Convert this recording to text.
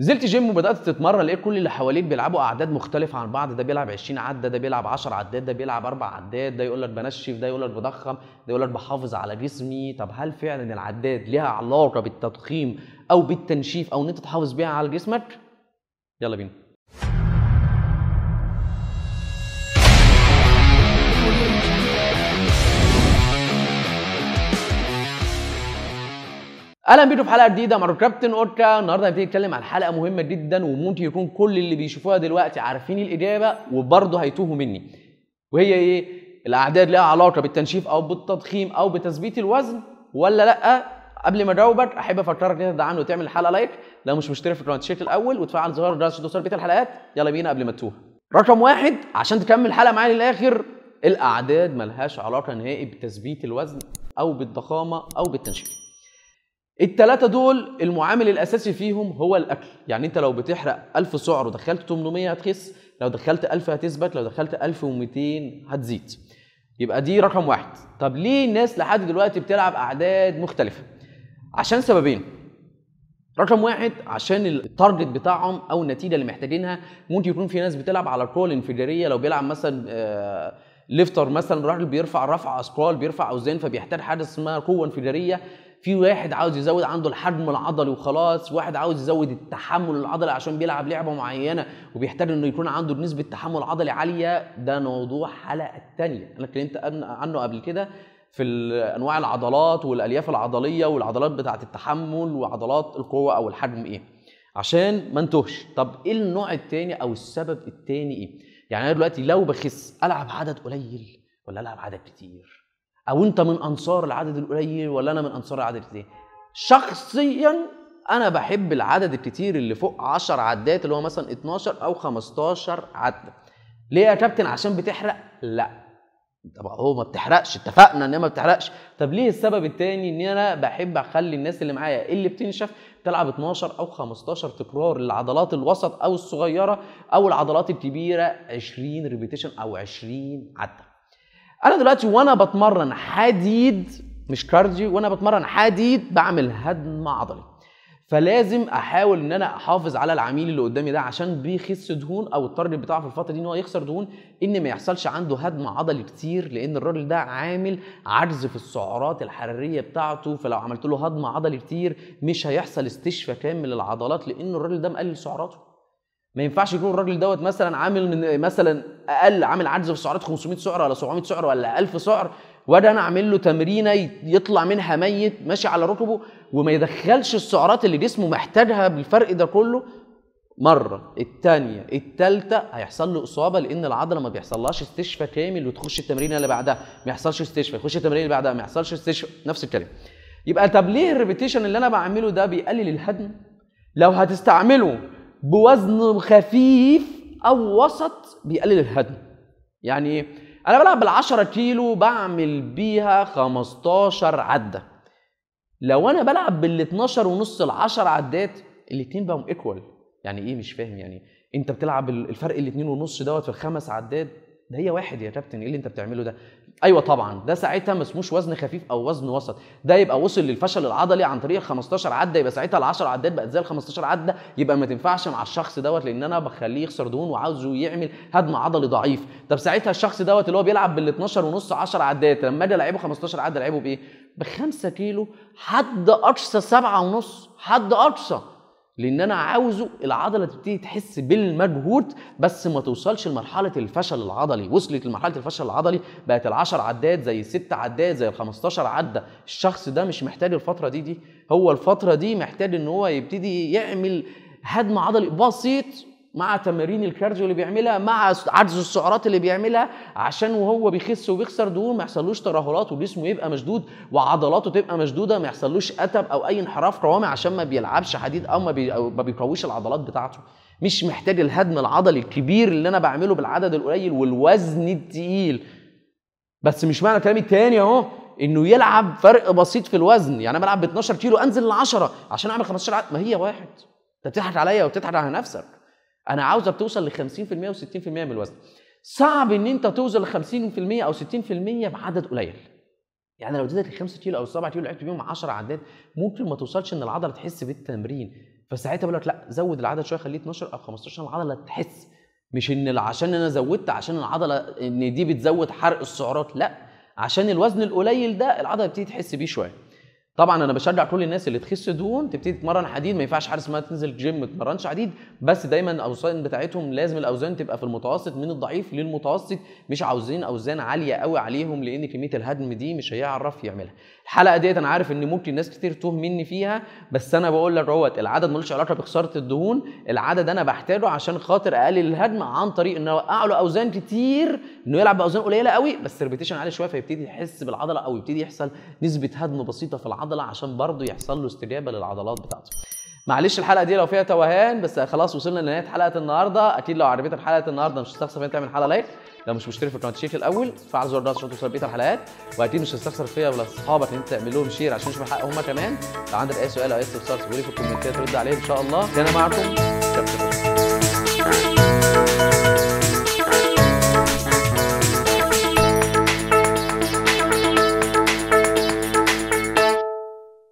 نزلت جيم وبدات تتمرن لقيت كل اللي حواليك بيلعبوا اعداد مختلفه عن بعض ده بيلعب 20 عده ده بيلعب 10 عدات ده بيلعب اربع عدات ده يقول لك بنشف ده يقول لك بضخم ده يقول لك بحافظ على جسمي طب هل فعلا العداد ليها علاقه بالتضخيم او بالتنشيف او ان انت تحافظ بيها على جسمك يلا بينا اهلا بيكم في حلقه جديده مع كابتن اوكا النهارده هنبتدي نتكلم عن حلقه مهمه جدا وممكن يكون كل اللي بيشوفوها دلوقتي عارفين الاجابه وبرضه هيتوهوا مني وهي ايه الاعداد لها علاقه بالتنشيف او بالتضخيم او بتثبيت الوزن ولا لا قبل ما اجاوبك احب افكرك ان تدعمني وتعمل الحلقه لايك لو مش مشترك في القناه تشيك الاول وتفعل زرار الجرس عشان توصل بيت الحلقات يلا بينا قبل ما تتوه رقم واحد عشان تكمل الحلقه معايا للاخر الاعداد ملهاش علاقه نهائي بتثبيت الوزن او بالضخامه او بالتنشيف التلاتة دول المعامل الأساسي فيهم هو الأكل يعني أنت لو بتحرق 1000 سعر ودخلت 800 هتخس لو دخلت 1000 هتثبت لو دخلت 1200 هتزيد يبقى دي رقم واحد طب ليه الناس لحد دلوقتي بتلعب أعداد مختلفة عشان سببين رقم واحد عشان التارجت بتاعهم او النتيجه اللي محتاجينها ممكن يكون في ناس بتلعب على كول انفجاريه لو بيلعب مثلا آه ليفتر مثلا راجل بيرفع رفع اثقال بيرفع اوزان فبيحتاج حاجه اسمها قوه انفجاريه في واحد عاوز يزود عنده الحجم العضلي وخلاص واحد عاوز يزود التحمل العضلي عشان بيلعب لعبه معينه وبيحتاج انه يكون عنده نسبه تحمل عضلي عاليه ده موضوع حلقه تانية انا اتكلمت عنه قبل كده في انواع العضلات والالياف العضليه والعضلات بتاعه التحمل وعضلات القوه او الحجم ايه عشان ما انتهش طب ايه النوع التاني او السبب التاني ايه يعني انا دلوقتي لو بخس العب عدد قليل ولا العب عدد كتير او انت من انصار العدد القليل ولا انا من انصار العدد الكتير شخصيا انا بحب العدد الكتير اللي فوق 10 عدات اللي هو مثلا 12 او 15 عده ليه يا كابتن عشان بتحرق لا طب هو ما بتحرقش اتفقنا ان ما بتحرقش طب ليه السبب التاني ان انا بحب اخلي الناس اللي معايا اللي بتنشف تلعب 12 او 15 تكرار للعضلات الوسط او الصغيره او العضلات الكبيره 20 ريبيتيشن او 20 عده انا دلوقتي وانا بتمرن حديد مش كارديو وانا بتمرن حديد بعمل هدم عضلي فلازم احاول ان انا احافظ على العميل اللي قدامي ده عشان بيخس دهون او التارجت بتاعه في الفتره دي ان هو يخسر دهون ان ما يحصلش عنده هدم عضلي كتير لان الراجل ده عامل عجز في السعرات الحراريه بتاعته فلو عملت له هدم عضلي كتير مش هيحصل استشفاء كامل للعضلات لان الراجل ده مقلل سعراته ما ينفعش يكون الراجل دوت مثلا عامل من مثلا اقل عامل عجز في سعرات 500 سعر ولا 700 سعر ولا 1000 سعر وده انا اعمل له تمرينه يطلع منها ميت ماشي على ركبه وما يدخلش السعرات اللي جسمه محتاجها بالفرق ده كله مره الثانيه الثالثه هيحصل له اصابه لان العضله ما بيحصلهاش استشفاء كامل وتخش التمرين اللي بعدها ما يحصلش استشفاء يخش التمرين اللي بعدها ما يحصلش استشفاء نفس الكلام يبقى طب ليه الريبيتيشن اللي انا بعمله ده بيقلل الهدم لو هتستعمله بوزن خفيف او وسط بيقلل الهدم يعني انا بلعب بال10 كيلو بعمل بيها 15 عده لو انا بلعب بال12 ونص ال10 عدات الاثنين بقوا ايكوال يعني ايه مش فاهم يعني انت بتلعب الفرق الاثنين ونص دوت في الخمس عدات ده هي واحد يا كابتن ايه اللي انت بتعمله ده ايوه طبعا ده ساعتها ما اسموش وزن خفيف او وزن وسط ده يبقى وصل للفشل العضلي عن طريق 15 عده يبقى ساعتها ال 10 عدات بقت زي ال 15 عده يبقى ما تنفعش مع الشخص دوت لان انا بخليه يخسر دهون وعاوزه يعمل هدم عضلي ضعيف طب ساعتها الشخص دوت اللي هو بيلعب بال 12 ونص 10 عدات لما اجي العبه 15 عده العبه بايه ب 5 كيلو حد اقصى 7 ونص حد اقصى لان انا عاوزه العضله تبتدي تحس بالمجهود بس ما توصلش لمرحله الفشل العضلي وصلت لمرحله الفشل العضلي بقت ال10 عدات زي الست عدات زي ال15 عده الشخص ده مش محتاج الفتره دي دي هو الفتره دي محتاج ان هو يبتدي يعمل هدم عضلي بسيط مع تمارين الكارديو اللي بيعملها مع عجز السعرات اللي بيعملها عشان وهو بيخس وبيخسر دهون ما يحصلوش ترهلات وجسمه يبقى مشدود وعضلاته تبقى مشدوده ما يحصلوش اتب او اي انحراف قوامي عشان ما بيلعبش حديد او ما, بيقويش العضلات بتاعته مش محتاج الهدم العضلي الكبير اللي انا بعمله بالعدد القليل والوزن الثقيل بس مش معنى كلامي الثاني اهو انه يلعب فرق بسيط في الوزن يعني انا بلعب ب 12 كيلو انزل ل 10 عشان اعمل 15 عد ما هي واحد انت بتضحك عليا وبتضحك على نفسك انا عاوزك توصل ل 50% و60% من الوزن صعب ان انت توصل ل 50% او 60% بعدد قليل يعني لو اديتك 5 كيلو او 7 كيلو لعبت بيهم 10 عدات ممكن ما توصلش ان العضله تحس بالتمرين فساعتها بقول لك لا زود العدد شويه خليه 12 او 15 العضله تحس مش ان عشان انا زودت عشان العضله ان دي بتزود حرق السعرات لا عشان الوزن القليل ده العضله بتبتدي تحس بيه شويه طبعا انا بشجع كل الناس اللي تخس دهون تبتدي تتمرن حديد ما ينفعش حارس اسمها تنزل جيم ما تتمرنش حديد بس دايما الاوزان بتاعتهم لازم الاوزان تبقى في المتوسط من الضعيف للمتوسط مش عاوزين اوزان عاليه قوي عليهم لان كميه الهدم دي مش هيعرف يعملها الحلقه ديت انا عارف ان ممكن ناس كتير توه مني فيها بس انا بقول لك اهوت العدد ملوش علاقه بخساره الدهون العدد انا بحتاجه عشان خاطر اقلل الهدم عن طريق ان اوقع له اوزان كتير انه يلعب باوزان قليله قوي بس ريبيتيشن عالي شويه فيبتدي يحس بالعضله او يبتدي يحصل نسبه هدم بسيطه في العضله العضله عشان برضه يحصل له استجابه للعضلات بتاعته معلش الحلقه دي لو فيها توهان بس خلاص وصلنا لنهايه حلقه النهارده اكيد لو عجبتك حلقه النهارده مش هتستخسر فيها تعمل حلقه لايك لو مش مشترك في قناه شيك الاول فعل زر الجرس عشان توصل بقيه الحلقات واكيد مش هتستخسر فيا ولا اصحابك ان انت تعمل لهم شير عشان يشوفوا الحلقه هم كمان لو عندك اي سؤال او اي استفسار سيبوا لي في الكومنتات رد عليه ان شاء الله كان معكم